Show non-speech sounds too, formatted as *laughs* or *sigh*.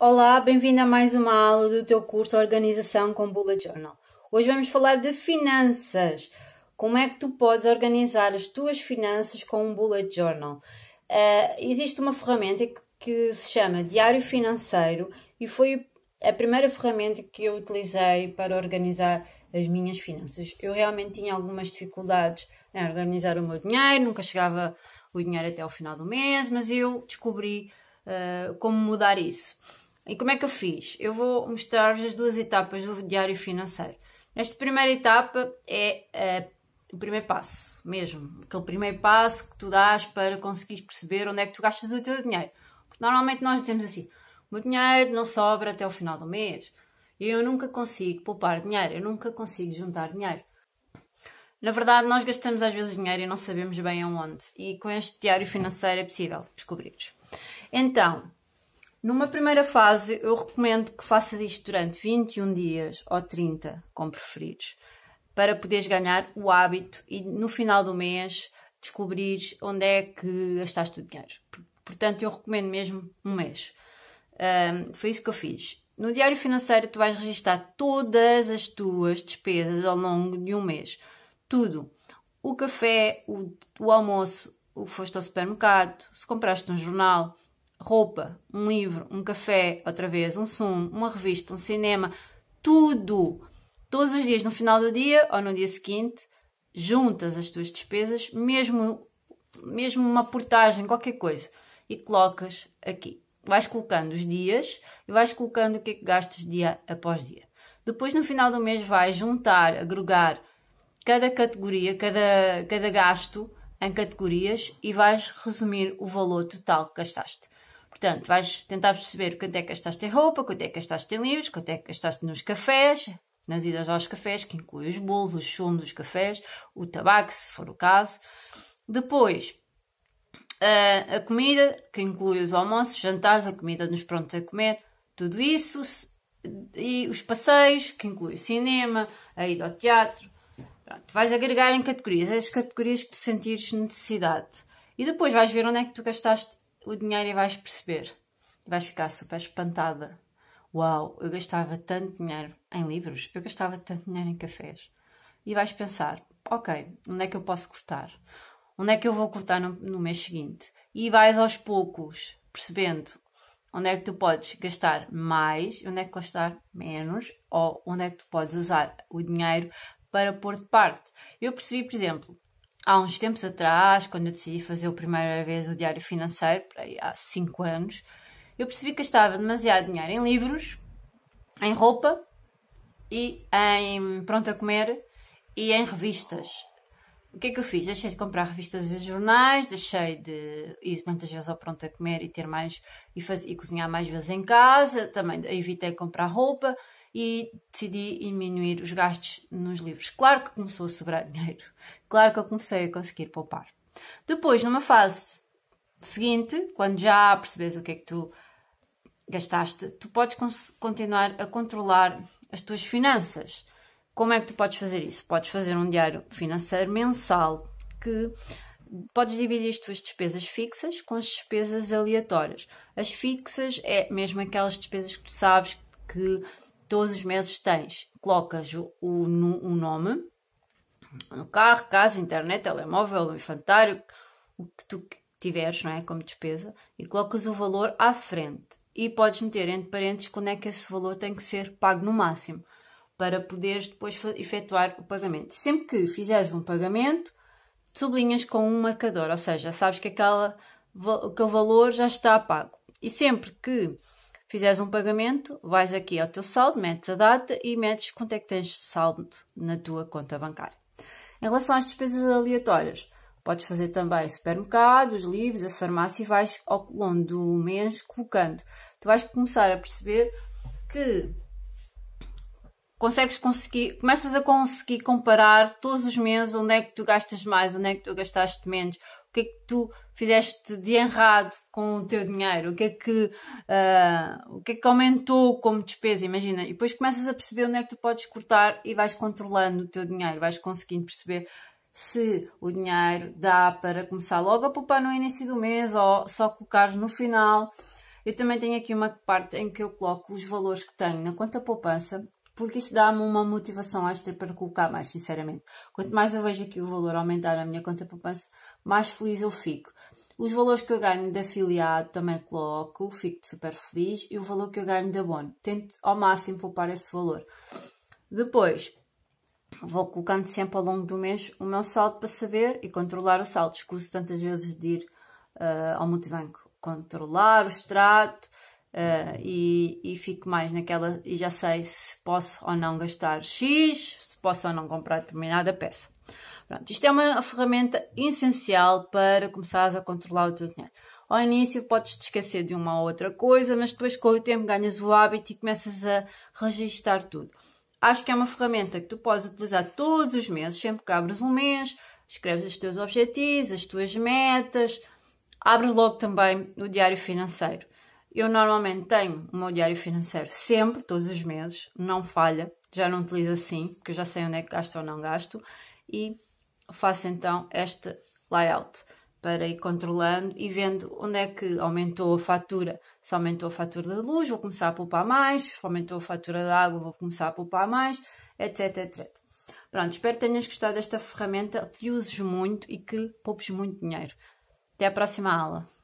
Olá, bem-vindo a mais uma aula do teu curso Organização com Bullet Journal. Hoje vamos falar de finanças. Como é que tu podes organizar as tuas finanças com um Bullet Journal? Uh, existe uma ferramenta que, se chama Diário Financeiro e foi a primeira ferramenta que eu utilizei para organizar as minhas finanças. Eu realmente tinha algumas dificuldades em organizar o meu dinheiro, nunca chegava o dinheiro até ao final do mês, mas eu descobri uh, como mudar isso. E como é que eu fiz? Eu vou mostrar-vos as duas etapas do diário financeiro. Nesta primeira etapa é uh, o primeiro passo mesmo, aquele primeiro passo que tu dás para conseguires perceber onde é que tu gastas o teu dinheiro. Porque normalmente nós dizemos assim: o meu dinheiro não sobra até o final do mês, e eu nunca consigo poupar dinheiro, eu nunca consigo juntar dinheiro. Na verdade, nós gastamos às vezes dinheiro e não sabemos bem aonde, e com este diário financeiro é possível descobrir. Então, numa primeira fase, eu recomendo que faças isto durante 21 dias ou 30, como preferires, para poderes ganhar o hábito e no final do mês descobrires onde é que gastaste o dinheiro. Portanto, eu recomendo mesmo um mês. Um, foi isso que eu fiz. No diário financeiro, tu vais registar todas as tuas despesas ao longo de um mês. Tudo. O café, o, o almoço, o que foste ao supermercado, se compraste um jornal, roupa, um livro, um café, outra vez, um sumo, uma revista, um cinema, tudo. Todos os dias, no final do dia ou no dia seguinte, juntas as tuas despesas, mesmo, mesmo uma portagem, qualquer coisa, e colocas aqui. Vais colocando os dias e vais colocando o que é que gastas dia após dia. Depois, no final do mês, vais juntar, agregar cada categoria, cada, cada gasto em categorias e vais resumir o valor total que gastaste. Portanto, vais tentar perceber quanto é que gastaste em roupa, quanto é que gastaste em livros, quanto é que gastaste nos cafés, nas idas aos cafés, que inclui os bolos, os sumos dos cafés, o tabaco, se for o caso. Depois, a, ah, a comida, que inclui os almoços, jantares, a comida nos prontos a comer, tudo isso. E os passeios, que inclui o cinema, a ida ao teatro. Pronto, vais agregar em categorias, as categorias que tu sentires necessidade. E depois vais ver onde é que tu gastaste o dinheiro e vais perceber. E vais ficar super espantada. Uau, eu gastava tanto dinheiro em livros, eu gastava tanto dinheiro em cafés. E vais pensar, ok, onde é que eu posso cortar? Onde é que eu vou cortar no, no mês seguinte? E vais aos poucos percebendo onde é que tu podes gastar mais, onde é que gastar menos, ou onde é que tu podes usar o dinheiro para pôr de parte. Eu percebi, por exemplo, há uns tempos atrás, quando eu decidi fazer a primeira vez o diário financeiro, há 5 anos, eu percebi que gastava demasiado dinheiro em livros, em roupa e em pronto a comer e em revistas. O que é que eu fiz? Deixei de comprar revistas e jornais, deixei de ir tantas vezes ao pronto a comer e ter mais e, fazer, e cozinhar mais vezes em casa, também evitei comprar roupa e decidi diminuir os gastos nos livros. Claro que começou a sobrar *laughs* dinheiro, claro que eu comecei a conseguir poupar. Depois, numa fase seguinte, quando já percebes o que é que tu gastaste, tu podes continuar a controlar as tuas finanças. Como é que tu podes fazer isso? Podes fazer um diário financeiro mensal que podes dividir as tuas despesas fixas com as despesas aleatórias. As fixas é mesmo aquelas despesas que tu sabes que todos os meses tens, colocas o, o nome no carro, casa, internet, telemóvel, infantário, o que tu tiveres, não é? Como despesa, e colocas o valor à frente. E podes meter entre parênteses quando é que esse valor tem que ser pago no máximo, para poderes depois efetuar o pagamento. Sempre que fizeres um pagamento, sublinhas com um marcador, ou seja, sabes que aquela, aquele valor já está pago. E sempre que Fizeres um pagamento, vais aqui ao teu saldo, metes a data e metes quanto é que tens de saldo na tua conta bancária. Em relação às despesas aleatórias, podes fazer também supermercados, livros, a farmácia e vais ao longo do mês colocando. Tu vais começar a perceber que consegues conseguir, começas a conseguir comparar todos os meses onde é que tu gastas mais, onde é que tu gastaste menos, o que é que tu fizeste de errado com o teu dinheiro, o que é que, uh, o que, é que aumentou como despesa, imagina, e depois começas a perceber onde é que tu podes cortar e vais controlando o teu dinheiro, vais conseguindo perceber se o dinheiro dá para começar logo a poupar no início do mês ou só colocar no final. Eu também tenho aqui uma parte em que eu coloco os valores que tenho na conta poupança porque isso dá-me uma motivação extra para colocar mais, sinceramente. Quanto mais eu vejo aqui o valor aumentar na minha conta poupança, mais feliz eu fico. Os valores que eu ganho de afiliado também coloco, fico super feliz, e o valor que eu ganho de abono. Tento ao máximo poupar esse valor. Depois, vou colocando sempre ao longo do mês o meu saldo para saber e controlar o saldo. Escuso tantas vezes de ir uh, ao multibanco controlar o extrato, Uh, e, e, fico mais naquela e já sei se posso ou não gastar X, se posso ou não comprar determinada peça. Pronto, isto é uma ferramenta essencial para começares a controlar o teu dinheiro. Ao início podes te esquecer de uma ou outra coisa, mas depois com o tempo ganhas o hábito e começas a registar tudo. Acho que é uma ferramenta que tu podes utilizar todos os meses, sempre que abres um mês, escreves os teus objetivos, as tuas metas, abres logo também o diário financeiro. Eu normalmente tenho o meu diário financeiro sempre, todos os meses, não falha, já não utilizo assim, porque eu já sei onde é que gasto ou não gasto, e faço então este layout para ir controlando e vendo onde é que aumentou a fatura. Se aumentou a fatura da luz, vou começar a poupar mais, se aumentou a fatura da água, vou começar a poupar mais, etc, etc. Pronto, espero que tenhas gostado desta ferramenta, que uses muito e que poupes muito dinheiro. Até à próxima aula.